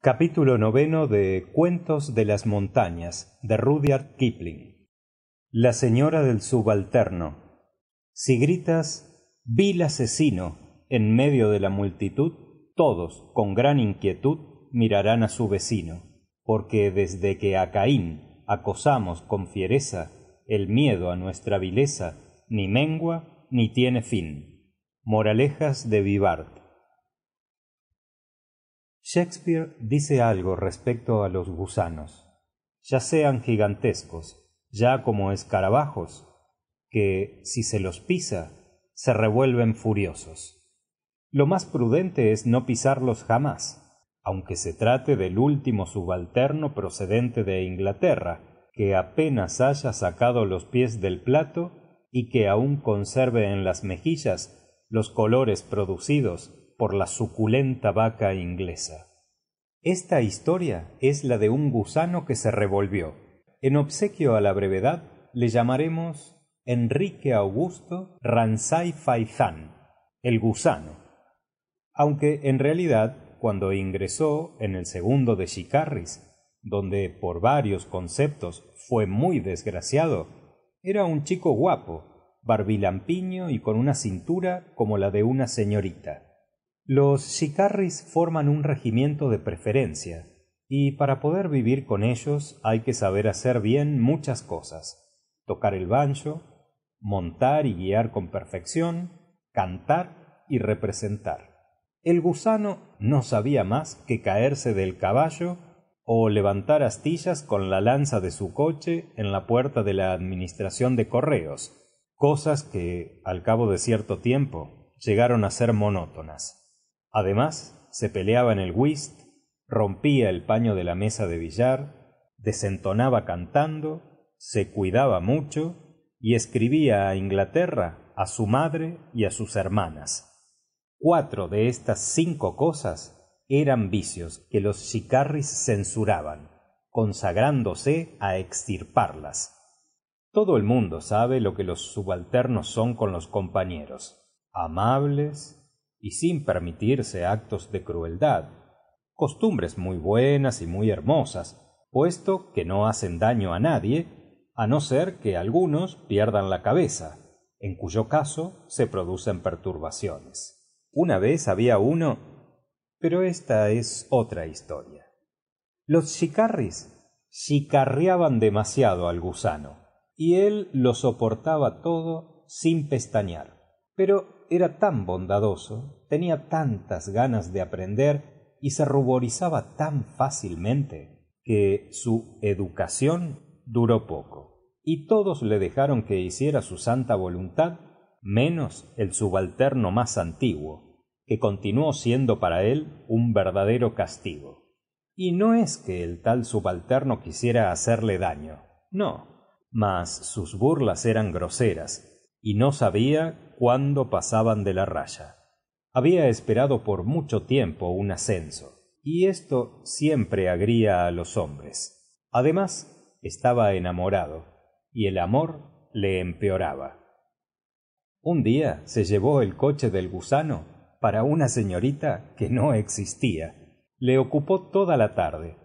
capítulo noveno de cuentos de las montañas de rudyard kipling la señora del subalterno si gritas vil asesino en medio de la multitud todos con gran inquietud mirarán a su vecino porque desde que a caín acosamos con fiereza el miedo a nuestra vileza ni mengua ni tiene fin moralejas de Vivart shakespeare dice algo respecto a los gusanos ya sean gigantescos ya como escarabajos que si se los pisa se revuelven furiosos lo más prudente es no pisarlos jamás aunque se trate del último subalterno procedente de inglaterra que apenas haya sacado los pies del plato y que aún conserve en las mejillas los colores producidos por la suculenta vaca inglesa esta historia es la de un gusano que se revolvió en obsequio a la brevedad le llamaremos enrique augusto ranzai faizán el gusano aunque en realidad cuando ingresó en el segundo de Chicarris, donde por varios conceptos fue muy desgraciado era un chico guapo barbilampiño y con una cintura como la de una señorita los chicarris forman un regimiento de preferencia y para poder vivir con ellos hay que saber hacer bien muchas cosas tocar el banjo montar y guiar con perfección cantar y representar el gusano no sabía más que caerse del caballo o levantar astillas con la lanza de su coche en la puerta de la administración de correos, cosas que, al cabo de cierto tiempo, llegaron a ser monótonas además se peleaba en el whist rompía el paño de la mesa de billar desentonaba cantando se cuidaba mucho y escribía a inglaterra a su madre y a sus hermanas cuatro de estas cinco cosas eran vicios que los chicarris censuraban consagrándose a extirparlas todo el mundo sabe lo que los subalternos son con los compañeros amables y sin permitirse actos de crueldad costumbres muy buenas y muy hermosas puesto que no hacen daño a nadie a no ser que algunos pierdan la cabeza en cuyo caso se producen perturbaciones una vez había uno pero esta es otra historia los chicarris chicarreaban demasiado al gusano y él lo soportaba todo sin pestañear pero era tan bondadoso tenía tantas ganas de aprender y se ruborizaba tan fácilmente que su educación duró poco y todos le dejaron que hiciera su santa voluntad menos el subalterno más antiguo que continuó siendo para él un verdadero castigo y no es que el tal subalterno quisiera hacerle daño no mas sus burlas eran groseras y no sabía cuando pasaban de la raya había esperado por mucho tiempo un ascenso y esto siempre agría a los hombres además estaba enamorado y el amor le empeoraba un día se llevó el coche del gusano para una señorita que no existía le ocupó toda la tarde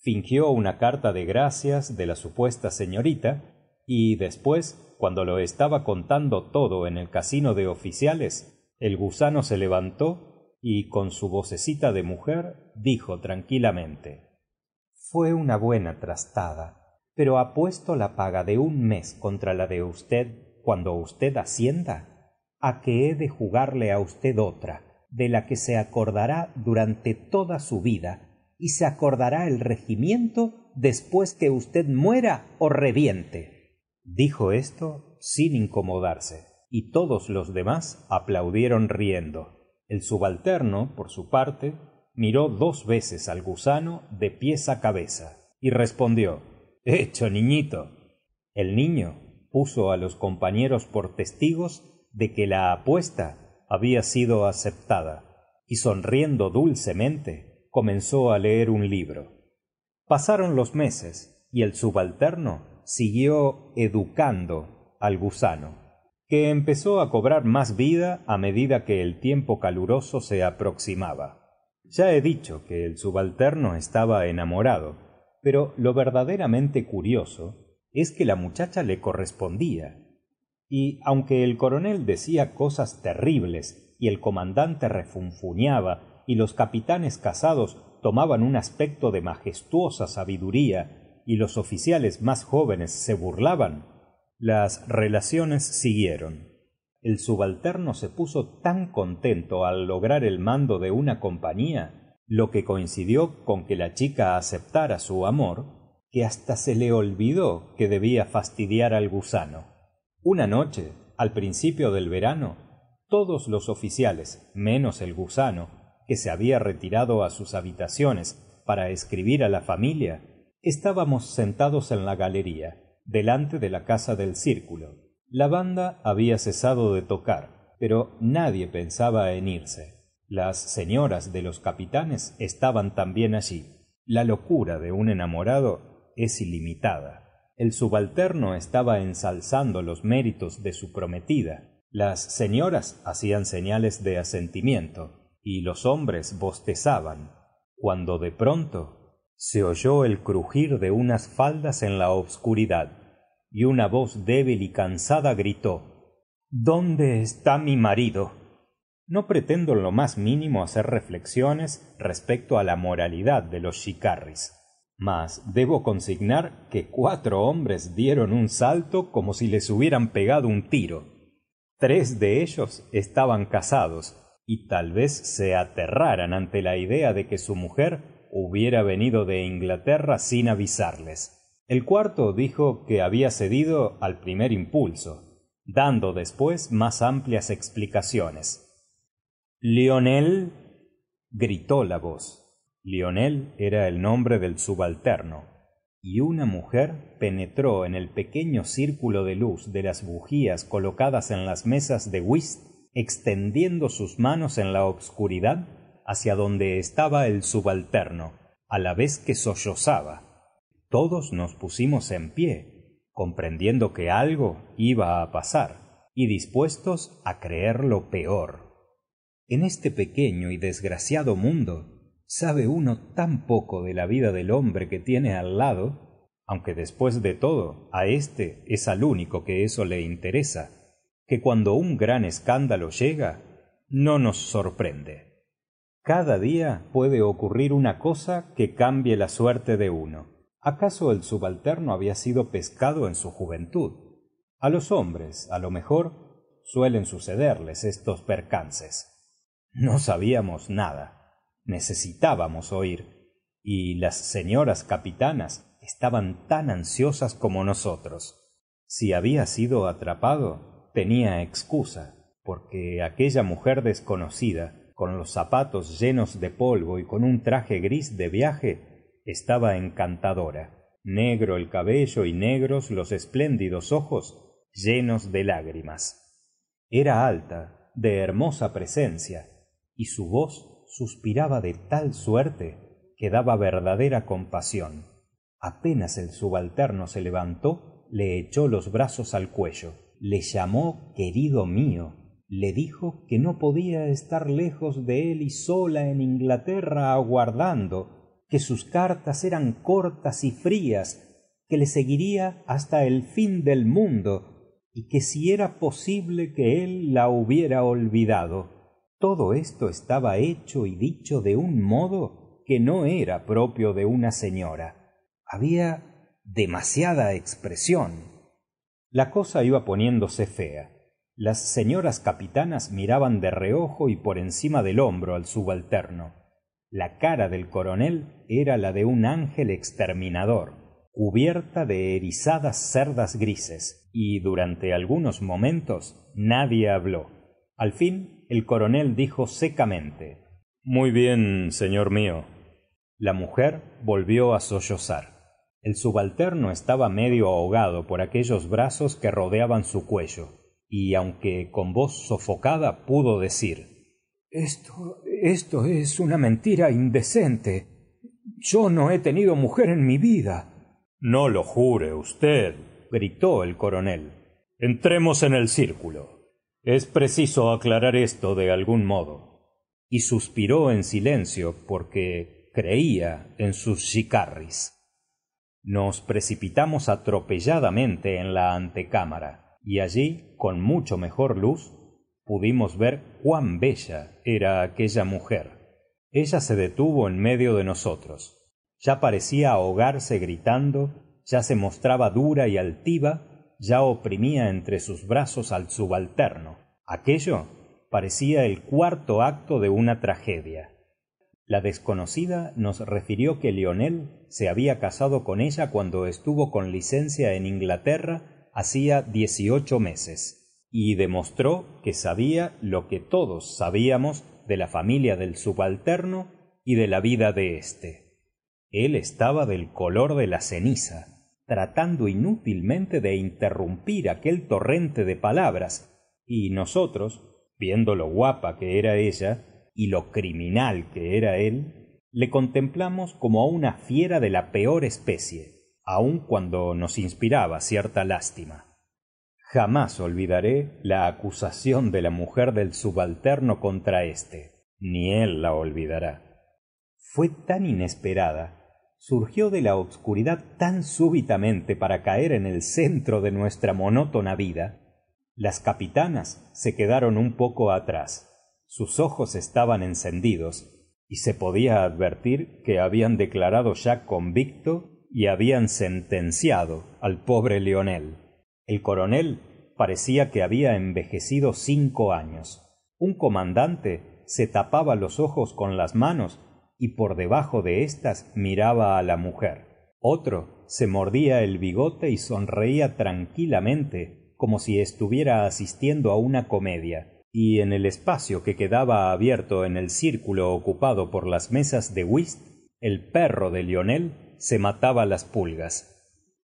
fingió una carta de gracias de la supuesta señorita y después cuando lo estaba contando todo en el casino de oficiales el gusano se levantó y con su vocecita de mujer dijo tranquilamente fue una buena trastada pero apuesto la paga de un mes contra la de usted cuando usted hacienda a que he de jugarle a usted otra de la que se acordará durante toda su vida y se acordará el regimiento después que usted muera o reviente dijo esto sin incomodarse y todos los demás aplaudieron riendo el subalterno por su parte miró dos veces al gusano de pies a cabeza y respondió hecho niñito el niño puso a los compañeros por testigos de que la apuesta había sido aceptada y sonriendo dulcemente comenzó a leer un libro pasaron los meses y el subalterno siguió educando al gusano que empezó a cobrar más vida a medida que el tiempo caluroso se aproximaba. Ya he dicho que el subalterno estaba enamorado, pero lo verdaderamente curioso es que la muchacha le correspondía. Y aunque el coronel decía cosas terribles y el comandante refunfuñaba y los capitanes casados tomaban un aspecto de majestuosa sabiduría y los oficiales más jóvenes se burlaban las relaciones siguieron el subalterno se puso tan contento al lograr el mando de una compañía lo que coincidió con que la chica aceptara su amor que hasta se le olvidó que debía fastidiar al gusano una noche al principio del verano todos los oficiales menos el gusano que se había retirado a sus habitaciones para escribir a la familia estábamos sentados en la galería delante de la casa del círculo la banda había cesado de tocar pero nadie pensaba en irse las señoras de los capitanes estaban también allí la locura de un enamorado es ilimitada el subalterno estaba ensalzando los méritos de su prometida las señoras hacían señales de asentimiento y los hombres bostezaban cuando de pronto se oyó el crujir de unas faldas en la obscuridad y una voz débil y cansada gritó dónde está mi marido no pretendo en lo más mínimo hacer reflexiones respecto a la moralidad de los chicarris, mas debo consignar que cuatro hombres dieron un salto como si les hubieran pegado un tiro tres de ellos estaban casados y tal vez se aterraran ante la idea de que su mujer hubiera venido de inglaterra sin avisarles el cuarto dijo que había cedido al primer impulso dando después más amplias explicaciones lionel gritó la voz lionel era el nombre del subalterno y una mujer penetró en el pequeño círculo de luz de las bujías colocadas en las mesas de whist extendiendo sus manos en la obscuridad hacia donde estaba el subalterno a la vez que sollozaba todos nos pusimos en pie comprendiendo que algo iba a pasar y dispuestos a creer lo peor en este pequeño y desgraciado mundo sabe uno tan poco de la vida del hombre que tiene al lado aunque después de todo a éste es al único que eso le interesa que cuando un gran escándalo llega no nos sorprende cada día puede ocurrir una cosa que cambie la suerte de uno acaso el subalterno había sido pescado en su juventud a los hombres a lo mejor suelen sucederles estos percances no sabíamos nada necesitábamos oír y las señoras capitanas estaban tan ansiosas como nosotros si había sido atrapado tenía excusa porque aquella mujer desconocida con los zapatos llenos de polvo y con un traje gris de viaje estaba encantadora negro el cabello y negros los espléndidos ojos llenos de lágrimas era alta de hermosa presencia y su voz suspiraba de tal suerte que daba verdadera compasión apenas el subalterno se levantó le echó los brazos al cuello le llamó querido mío le dijo que no podía estar lejos de él y sola en inglaterra aguardando que sus cartas eran cortas y frías que le seguiría hasta el fin del mundo y que si era posible que él la hubiera olvidado todo esto estaba hecho y dicho de un modo que no era propio de una señora había demasiada expresión la cosa iba poniéndose fea las señoras capitanas miraban de reojo y por encima del hombro al subalterno la cara del coronel era la de un ángel exterminador cubierta de erizadas cerdas grises y durante algunos momentos nadie habló al fin el coronel dijo secamente muy bien señor mío la mujer volvió a sollozar el subalterno estaba medio ahogado por aquellos brazos que rodeaban su cuello y aunque con voz sofocada pudo decir esto esto es una mentira indecente yo no he tenido mujer en mi vida no lo jure usted gritó el coronel entremos en el círculo es preciso aclarar esto de algún modo y suspiró en silencio porque creía en sus chicarris nos precipitamos atropelladamente en la antecámara y allí con mucho mejor luz pudimos ver cuán bella era aquella mujer ella se detuvo en medio de nosotros ya parecía ahogarse gritando ya se mostraba dura y altiva ya oprimía entre sus brazos al subalterno aquello parecía el cuarto acto de una tragedia la desconocida nos refirió que lionel se había casado con ella cuando estuvo con licencia en inglaterra hacía dieciocho meses y demostró que sabía lo que todos sabíamos de la familia del subalterno y de la vida de éste él estaba del color de la ceniza tratando inútilmente de interrumpir aquel torrente de palabras y nosotros viendo lo guapa que era ella y lo criminal que era él le contemplamos como a una fiera de la peor especie aun cuando nos inspiraba cierta lástima jamás olvidaré la acusación de la mujer del subalterno contra éste ni él la olvidará fue tan inesperada surgió de la obscuridad tan súbitamente para caer en el centro de nuestra monótona vida las capitanas se quedaron un poco atrás sus ojos estaban encendidos y se podía advertir que habían declarado ya convicto y habían sentenciado al pobre lionel el coronel parecía que había envejecido cinco años un comandante se tapaba los ojos con las manos y por debajo de éstas miraba a la mujer otro se mordía el bigote y sonreía tranquilamente como si estuviera asistiendo a una comedia y en el espacio que quedaba abierto en el círculo ocupado por las mesas de whist el perro de lionel se mataba las pulgas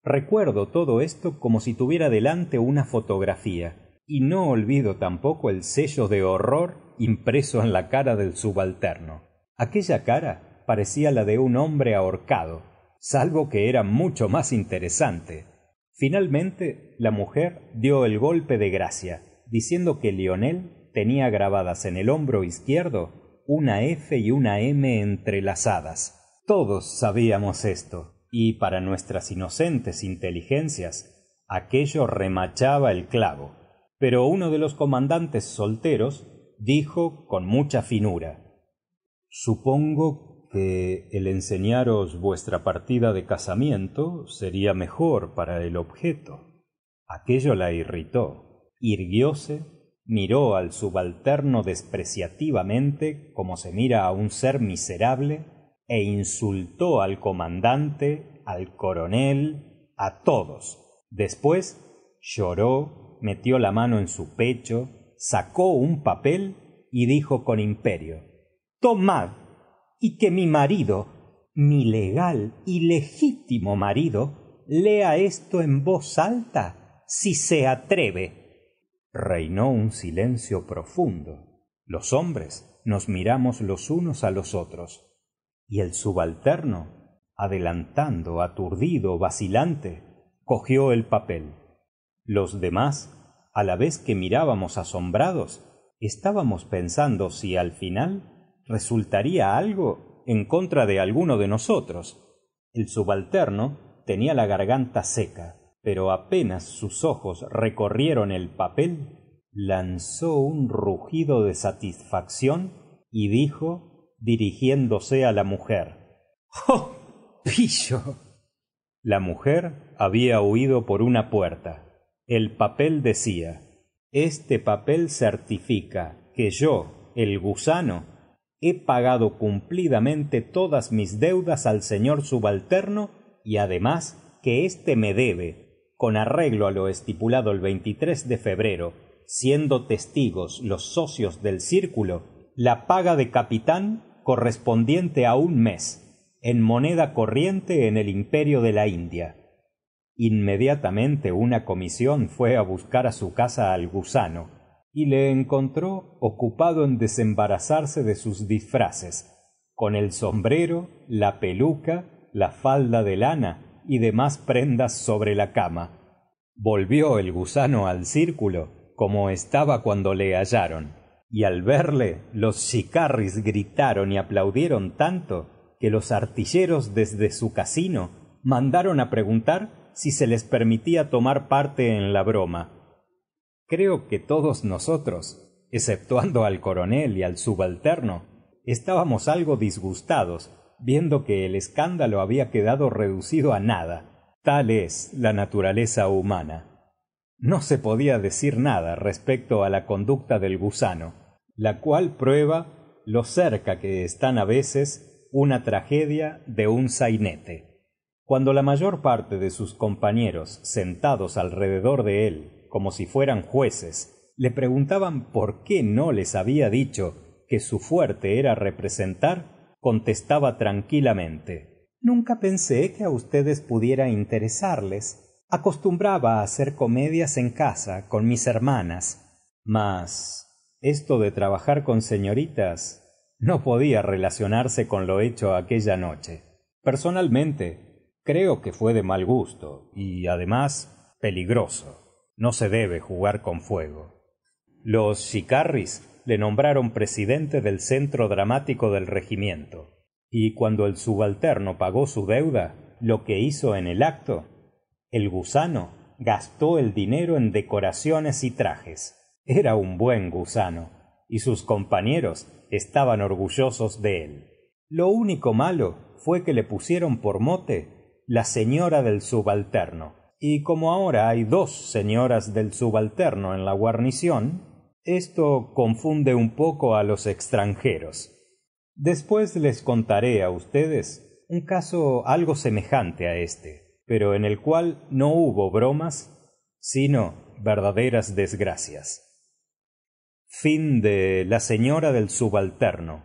recuerdo todo esto como si tuviera delante una fotografía y no olvido tampoco el sello de horror impreso en la cara del subalterno aquella cara parecía la de un hombre ahorcado salvo que era mucho más interesante finalmente la mujer dio el golpe de gracia diciendo que lionel tenía grabadas en el hombro izquierdo una f y una m entrelazadas todos sabíamos esto y para nuestras inocentes inteligencias aquello remachaba el clavo pero uno de los comandantes solteros dijo con mucha finura supongo que el enseñaros vuestra partida de casamiento sería mejor para el objeto aquello la irritó irguióse miró al subalterno despreciativamente como se mira a un ser miserable e insultó al comandante al coronel a todos después lloró metió la mano en su pecho sacó un papel y dijo con imperio tomad y que mi marido mi legal y legítimo marido lea esto en voz alta si se atreve reinó un silencio profundo los hombres nos miramos los unos a los otros y el subalterno adelantando aturdido vacilante cogió el papel los demás a la vez que mirábamos asombrados estábamos pensando si al final resultaría algo en contra de alguno de nosotros el subalterno tenía la garganta seca pero apenas sus ojos recorrieron el papel lanzó un rugido de satisfacción y dijo dirigiéndose a la mujer oh pillo la mujer había huido por una puerta el papel decía este papel certifica que yo el gusano he pagado cumplidamente todas mis deudas al señor subalterno y además que éste me debe, con arreglo a lo estipulado el de febrero, siendo testigos los socios del círculo, la paga de capitán correspondiente a un mes en moneda corriente en el imperio de la india inmediatamente una comisión fué a buscar a su casa al gusano y le encontró ocupado en desembarazarse de sus disfraces con el sombrero la peluca la falda de lana y demás prendas sobre la cama volvió el gusano al círculo como estaba cuando le hallaron y al verle los shikarris gritaron y aplaudieron tanto que los artilleros desde su casino mandaron a preguntar si se les permitía tomar parte en la broma creo que todos nosotros exceptuando al coronel y al subalterno estábamos algo disgustados viendo que el escándalo había quedado reducido a nada tal es la naturaleza humana no se podía decir nada respecto a la conducta del gusano la cual prueba lo cerca que están a veces una tragedia de un sainete cuando la mayor parte de sus compañeros sentados alrededor de él como si fueran jueces le preguntaban por qué no les había dicho que su fuerte era representar contestaba tranquilamente nunca pensé que a ustedes pudiera interesarles acostumbraba a hacer comedias en casa con mis hermanas mas esto de trabajar con señoritas no podía relacionarse con lo hecho aquella noche personalmente creo que fue de mal gusto y además peligroso no se debe jugar con fuego los shikarris le nombraron presidente del centro dramático del regimiento y cuando el subalterno pagó su deuda lo que hizo en el acto el gusano gastó el dinero en decoraciones y trajes era un buen gusano y sus compañeros estaban orgullosos de él lo único malo fue que le pusieron por mote la señora del subalterno y como ahora hay dos señoras del subalterno en la guarnición esto confunde un poco a los extranjeros después les contaré a ustedes un caso algo semejante a este pero en el cual no hubo bromas sino verdaderas desgracias Fin de la señora del subalterno